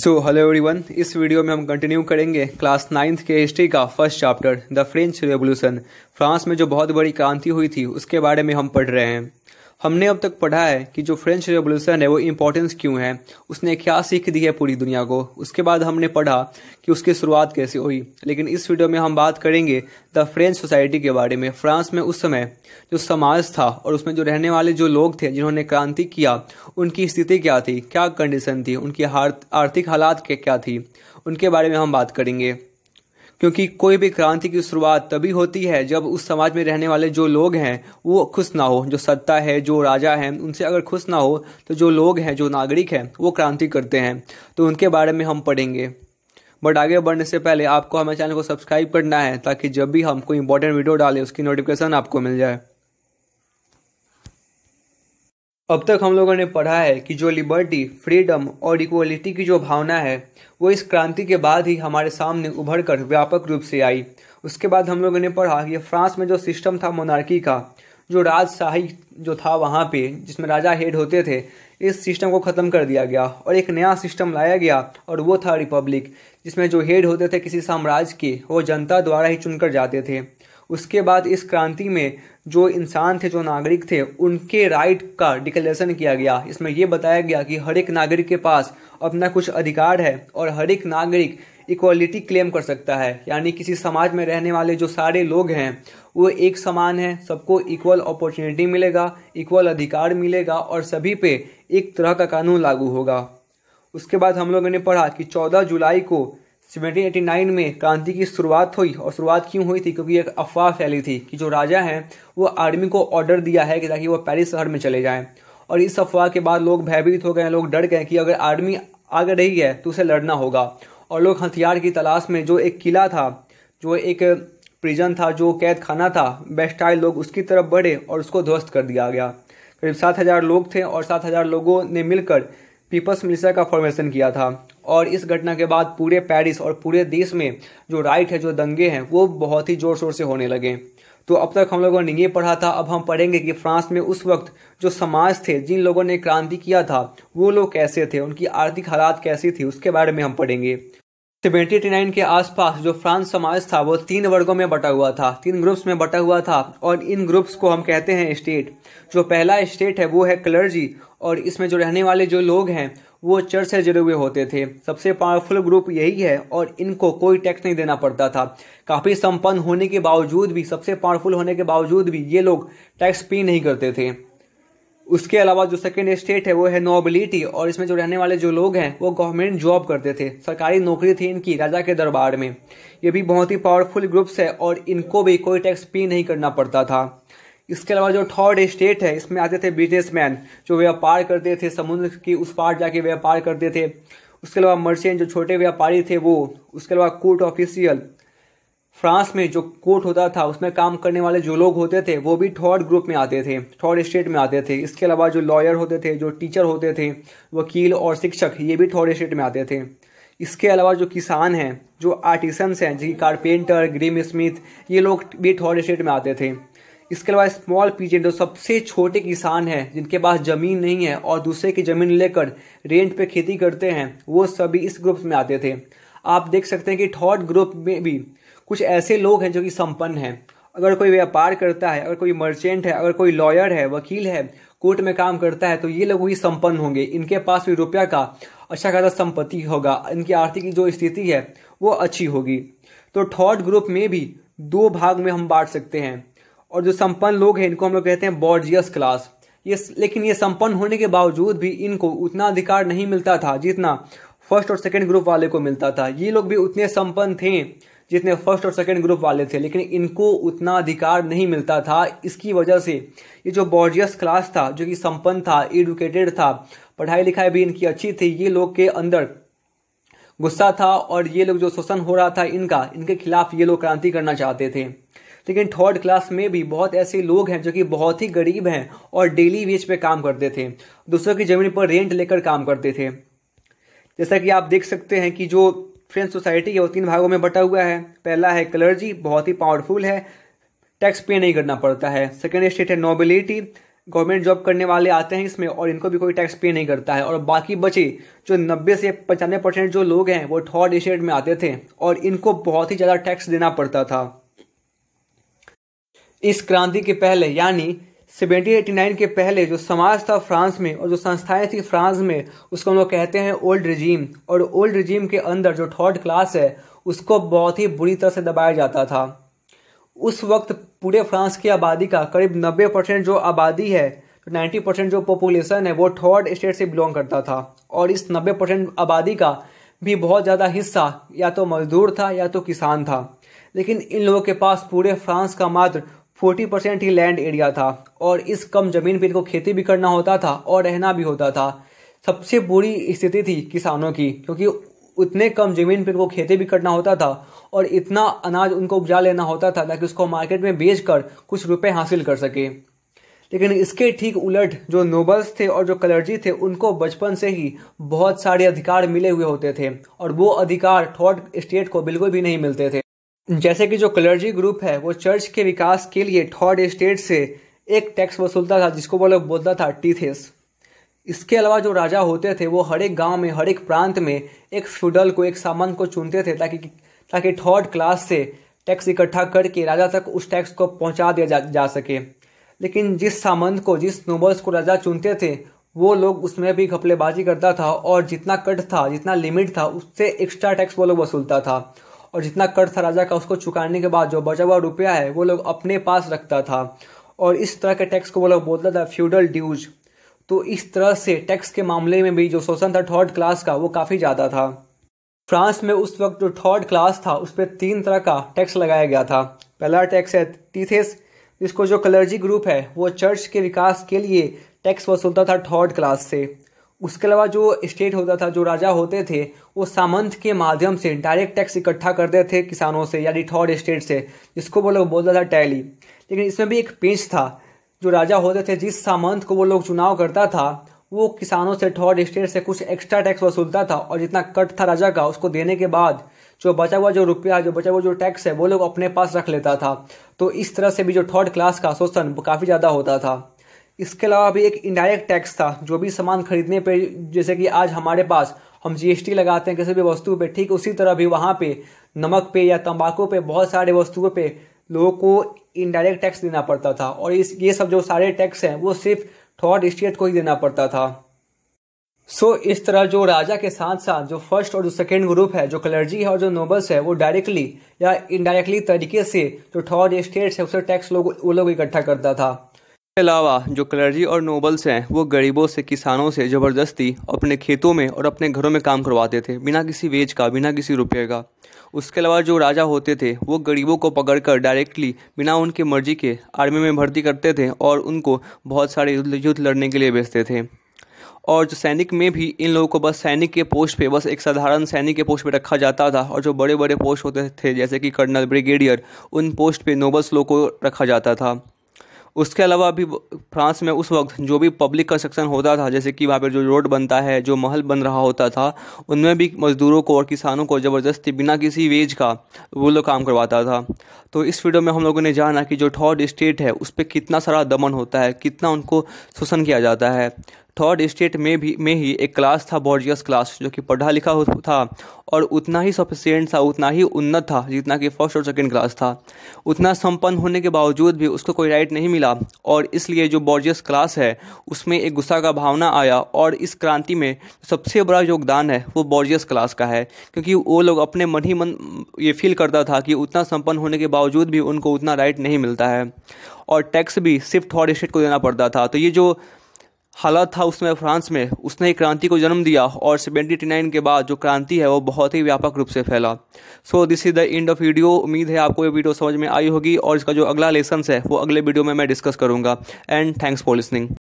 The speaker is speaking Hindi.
सो हेलो एवरीवन इस वीडियो में हम कंटिन्यू करेंगे क्लास नाइन्थ के हिस्ट्री का first chapter the French revolution France में जो बहुत बड़ी क्रांति हुई थी उसके बारे में हम पढ़ रहे हैं हमने अब तक पढ़ा है कि जो फ्रेंच रेवोल्यूशन है वो इम्पोर्टेंस क्यों है उसने क्या सीख दी है पूरी दुनिया को उसके बाद हमने पढ़ा कि उसकी शुरुआत कैसे हुई लेकिन इस वीडियो में हम बात करेंगे द फ्रेंच सोसाइटी के बारे में फ्रांस में उस समय जो समाज था और उसमें जो रहने वाले जो लोग थे जिन्होंने क्रांति किया उनकी स्थिति क्या थी क्या कंडीशन थी उनकी आर्थिक हालात क्या थी उनके बारे में हम बात करेंगे क्योंकि कोई भी क्रांति की शुरुआत तभी होती है जब उस समाज में रहने वाले जो लोग हैं वो खुश ना हो जो सत्ता है जो राजा है उनसे अगर खुश ना हो तो जो लोग हैं जो नागरिक हैं वो क्रांति करते हैं तो उनके बारे में हम पढ़ेंगे बट आगे बढ़ने से पहले आपको हमारे चैनल को सब्सक्राइब करना है ताकि जब भी हम कोई इंपॉर्टेंट वीडियो डालें उसकी नोटिफिकेशन आपको मिल जाए अब तक हम लोगों ने पढ़ा है कि जो लिबर्टी फ्रीडम और इक्वलिटी की जो भावना है वो इस क्रांति के बाद ही हमारे सामने उभर कर व्यापक रूप से आई उसके बाद हम लोगों ने पढ़ा कि फ्रांस में जो सिस्टम था मोनार्की का जो राजशाही जो था वहाँ पे जिसमें राजा हेड होते थे इस सिस्टम को ख़त्म कर दिया गया और एक नया सिस्टम लाया गया और वो था रिपब्लिक जिसमें जो हेड होते थे किसी साम्राज्य के वो जनता द्वारा ही चुनकर जाते थे उसके बाद इस क्रांति में जो इंसान थे जो नागरिक थे उनके राइट का डिक्लेरेशन किया गया इसमें यह बताया गया कि हर एक नागरिक के पास अपना कुछ अधिकार है और हर एक नागरिक इक्वालिटी क्लेम कर सकता है यानी किसी समाज में रहने वाले जो सारे लोग हैं वो एक समान है सबको इक्वल अपॉर्चुनिटी मिलेगा इक्वल अधिकार मिलेगा और सभी पे एक तरह का कानून लागू होगा उसके बाद हम लोगों ने पढ़ा कि 14 जुलाई को 1789 में क्रांति की शुरुआत हुई और शुरुआत क्यों हुई थी क्योंकि एक अफवाह फैली थी कि जो राजा हैं वो आर्मी को ऑर्डर दिया है कि ताकि वो पेरिस शहर में चले जाएं और इस अफवाह के बाद लोग भयभीत हो गए लोग डर गए कि अगर आर्मी आगे रही है तो उसे लड़ना होगा और लोग हथियार की तलाश में जो एक किला था जो एक प्रिजन था जो कैद खाना था बेस्टाइल लोग उसकी तरफ बढ़े और उसको ध्वस्त कर दिया गया करीब सात हज़ार लोग थे और सात हज़ार लोगों ने मिलकर पीपल्स मिलिशिया का फॉर्मेशन किया था और इस घटना के बाद पूरे पेरिस और पूरे देश में जो राइट है जो दंगे हैं वो बहुत ही जोर शोर से होने लगे तो अब तक हम लोगों ने ये पढ़ा था अब हम पढ़ेंगे कि फ्रांस में उस वक्त जो समाज थे जिन लोगों ने क्रांति किया था वो लोग कैसे थे उनकी आर्थिक हालात कैसी थी उसके बारे में हम पढ़ेंगे सेवेंटी के आसपास जो फ्रांस समाज था वो तीन वर्गों में बटा हुआ था तीन ग्रुप्स में बटा हुआ था और इन ग्रुप्स को हम कहते हैं स्टेट जो पहला स्टेट है वो है क्लर्जी और इसमें जो रहने वाले जो लोग हैं वो चर्च से जुड़े हुए होते थे सबसे पावरफुल ग्रुप यही है और इनको कोई टैक्स नहीं देना पड़ता था काफ़ी संपन्न होने के बावजूद भी सबसे पावरफुल होने के बावजूद भी ये लोग टैक्स पे नहीं करते थे उसके अलावा जो सेकेंड स्टेट है वो है नोबिलिटी और इसमें जो रहने वाले जो लोग हैं वो गवर्नमेंट जॉब करते थे सरकारी नौकरी थी इनकी राजा के दरबार में ये भी बहुत ही पावरफुल ग्रुप्स है और इनको भी कोई टैक्स पे नहीं करना पड़ता था इसके अलावा जो थर्ड स्टेट है इसमें आते थे बिजनेसमैन जो व्यापार करते थे समुद्र की उस पार जाके व्यापार करते थे उसके अलावा मर्चेंट जो छोटे व्यापारी थे वो उसके अलावा कोर्ट ऑफिशियल फ्रांस में जो कोर्ट होता था उसमें काम करने वाले जो लोग होते थे वो भी थर्ड ग्रुप में आते थे थर्ड स्टेट में आते थे इसके अलावा जो लॉयर होते थे जो टीचर होते थे वकील और शिक्षक ये भी थर्ड स्टेट में आते थे इसके अलावा जो किसान हैं जो आर्टिसन्स हैं जैसे कारपेंटर ग्रीम स्मिथ ये लोग भी थर्ड स्टेट में आते थे इसके अलावा स्मॉल पीजेंट जो सबसे छोटे किसान हैं जिनके पास ज़मीन नहीं है और दूसरे की ज़मीन लेकर रेंट पे खेती करते हैं वो सभी इस ग्रुप में आते थे आप देख सकते हैं कि थर्ड ग्रुप में भी कुछ ऐसे लोग हैं जो कि संपन्न हैं अगर कोई व्यापार करता है अगर कोई मर्चेंट है अगर कोई लॉयर है वकील है कोर्ट में काम करता है तो ये लोग भी संपन्न होंगे इनके पास भी रुपया का अच्छा खासा संपत्ति होगा इनकी आर्थिक जो स्थिति है वो अच्छी होगी तो थर्ड ग्रुप में भी दो भाग में हम बांट सकते हैं और जो संपन्न लोग हैं इनको हम लोग कहते हैं बॉर्जियस क्लास ये लेकिन ये संपन्न होने के बावजूद भी इनको उतना अधिकार नहीं मिलता था जितना फर्स्ट और सेकेंड ग्रुप वाले को मिलता था ये लोग भी उतने संपन्न थे जितने फर्स्ट और सेकेंड ग्रुप वाले थे लेकिन इनको उतना अधिकार नहीं मिलता था इसकी वजह से ये जो बॉर्जियस क्लास था जो कि संपन्न था एडुकेटेड था पढ़ाई लिखाई भी इनकी अच्छी थी ये लोग के अंदर गुस्सा था और ये लोग जो शोषण हो रहा था इनका इनके खिलाफ ये लोग क्रांति करना चाहते थे लेकिन थर्ड क्लास में भी बहुत ऐसे लोग हैं जो कि बहुत ही गरीब हैं और डेली वेज पे काम करते थे दूसरों की ज़मीन पर रेंट लेकर काम करते थे जैसा कि आप देख सकते हैं कि जो फ्रेंच सोसाइटी है वो तीन भागों में बटा हुआ है पहला है कलर्जी बहुत ही पावरफुल है टैक्स पे नहीं करना पड़ता है सेकेंड स्टेट है नोबिलिटी गवर्नमेंट जॉब करने वाले आते हैं इसमें और इनको भी कोई टैक्स पे नहीं करता है और बाकी बचे जो 90 से पचानवे परसेंट जो लोग हैं वो थर्ड स्टेट में आते थे और इनको बहुत ही ज़्यादा टैक्स देना पड़ता था इस क्रांति के पहले यानी 1789 के पहले जो समाज था फ्रांस में और जो संस्थाएं थी फ्रांस में उसको हम लोग कहते हैं ओल्ड रिजीम और ओल्ड रिजीम के अंदर जो थर्ड क्लास है उसको बहुत ही बुरी तरह से दबाया जाता था उस वक्त पूरे फ्रांस की आबादी का करीब 90 परसेंट जो आबादी है तो 90 परसेंट जो पॉपुलेशन है वो थर्ड स्टेट से बिलोंग करता था और इस 90 परसेंट आबादी का भी बहुत ज़्यादा हिस्सा या तो मजदूर था या तो किसान था लेकिन इन लोगों के पास पूरे फ्रांस का मात्र फोर्टी परसेंट ही लैंड एरिया था और इस कम जमीन पर इनको खेती भी करना होता था और रहना भी होता था सबसे बुरी स्थिति थी किसानों की क्योंकि उतने कम जमीन पर इनको खेती भी करना होता था और इतना अनाज उनको उपजा लेना होता था ताकि उसको मार्केट में बेच कर कुछ रुपये हासिल कर सके लेकिन इसके ठीक उलट जो नोबल्स थे और जो कलर्जी थे उनको बचपन से ही बहुत सारे अधिकार मिले हुए होते थे और वो अधिकार थॉट स्टेट को बिल्कुल भी नहीं मिलते थे जैसे कि जो क्लर्जी ग्रुप है वो चर्च के विकास के लिए थर्ड स्टेट से एक टैक्स वसूलता था जिसको वो लोग बोलता था टीथेस इसके अलावा जो राजा होते थे वो हर एक गांव में हर एक प्रांत में एक फ्यूडल को एक सामंत को चुनते थे ताकि ताकि थर्ड क्लास से टैक्स इकट्ठा करके राजा तक उस टैक्स को पहुंचा दिया जा, जा सके लेकिन जिस सामंत को जिस नोबल्स को राजा चुनते थे वो लोग उसमें भी घपलेबाजी करता था और जितना कट था जितना लिमिट था उससे एक्स्ट्रा टैक्स वो लोग वसूलता था और जितना कर था राजा का उसको चुकाने के बाद जो बचा हुआ रुपया है वो लोग अपने पास रखता था और इस तरह के टैक्स को वो लोग बोलता था फ्यूडल ड्यूज तो इस तरह से टैक्स के मामले में भी जो शोषण था थर्ड क्लास का वो काफ़ी ज़्यादा था फ्रांस में उस वक्त जो थर्ड क्लास था उस पर तीन तरह का टैक्स लगाया गया था पहला टैक्स है टीथेस जिसको जो कलर्जी ग्रुप है वो चर्च के विकास के लिए टैक्स वसूलता था थर्ड क्लास से उसके अलावा जो स्टेट होता था जो राजा होते थे वो सामंत के माध्यम से डायरेक्ट टैक्स इकट्ठा करते थे किसानों से यानी थर्ड स्टेट से जिसको वो लोग बोलता था टैली लेकिन इसमें भी एक पेंच था जो राजा होते थे जिस सामंत को वो लोग चुनाव करता था वो किसानों से थर्ड स्टेट से कुछ एक्स्ट्रा टैक्स वसूलता था और जितना कट था राजा का उसको देने के बाद जो बचा हुआ जो रुपया जो बचा हुआ जो टैक्स है वो लोग अपने पास रख लेता था तो इस तरह से भी जो थर्ड क्लास का शोषण काफ़ी ज़्यादा होता था इसके अलावा भी एक इंडायरेक्ट टैक्स था जो भी सामान खरीदने पर जैसे कि आज हमारे पास हम जीएसटी लगाते हैं किसी भी वस्तु पे ठीक उसी तरह भी वहाँ पे नमक पे या तंबाकू पे बहुत सारे वस्तुओं पे लोगों को इनडायरेक्ट टैक्स देना पड़ता था और इस ये सब जो सारे टैक्स हैं वो सिर्फ थर्ड स्टेट को ही देना पड़ता था सो so, इस तरह जो राजा के साथ साथ जो फर्स्ट और जो सेकेंड ग्रुप है जो कलर्जी है और जो नोबल्स है वो डायरेक्टली या इनडायरेक्टली तरीके से जो थर्ड स्टेट्स है उसे टैक्स लोग वो लोग इकट्ठा करता था अलावा जो क्लर्जी और नोबल्स हैं वो गरीबों से किसानों से ज़बरदस्ती अपने खेतों में और अपने घरों में काम करवाते थे बिना किसी वेज का बिना किसी रुपये का उसके अलावा जो राजा होते थे वो गरीबों को पकड़कर डायरेक्टली बिना उनके मर्जी के आर्मी में भर्ती करते थे और उनको बहुत सारे युद्ध लड़ने के लिए भेजते थे और जो सैनिक में भी इन लोगों को बस सैनिक के पोस्ट पे बस एक साधारण सैनिक के पोस्ट पे रखा जाता था और जो बड़े बड़े पोस्ट होते थे जैसे कि कर्नल ब्रिगेडियर उन पोस्ट पे नोबल्स लोग को रखा जाता था उसके अलावा भी फ्रांस में उस वक्त जो भी पब्लिक कंस्ट्रक्शन होता था जैसे कि वहाँ पर जो रोड बनता है जो महल बन रहा होता था उनमें भी मज़दूरों को और किसानों को ज़बरदस्ती बिना किसी वेज का वो लोग काम करवाता था तो इस वीडियो में हम लोगों ने जाना कि जो थर्ड स्टेट है उस पर कितना सारा दमन होता है कितना उनको शोषण किया जाता है थर्ड स्टेट में भी में ही एक क्लास था बॉर्जियस क्लास जो कि पढ़ा लिखा था और उतना ही सफिशियंट था उतना ही उन्नत था जितना कि फर्स्ट और सेकेंड क्लास था उतना संपन्न होने के बावजूद भी उसको कोई राइट नहीं मिला और इसलिए जो बॉर्जियस क्लास है उसमें एक गुस्सा का भावना आया और इस क्रांति में सबसे बड़ा योगदान है वो बॉर्जियस क्लास का है क्योंकि वो लोग अपने मन ही मन ये फील करता था कि उतना संपन्न होने के बावजूद भी उनको उतना राइट नहीं मिलता है और टैक्स भी सिर्फ थर्ड स्टेट को देना पड़ता था तो ये जो हालात था उसमें फ्रांस में उसने ही क्रांति को जन्म दिया और नाइन के बाद जो क्रांति है वो बहुत ही व्यापक रूप से फैला so this is the end of video उम्मीद है आपको ये वीडियो समझ में आई होगी और इसका जो अगला लेसन है वो अगले वीडियो में मैं डिस्कस करूँगा एंड थैंक्स फॉर लिसनिंग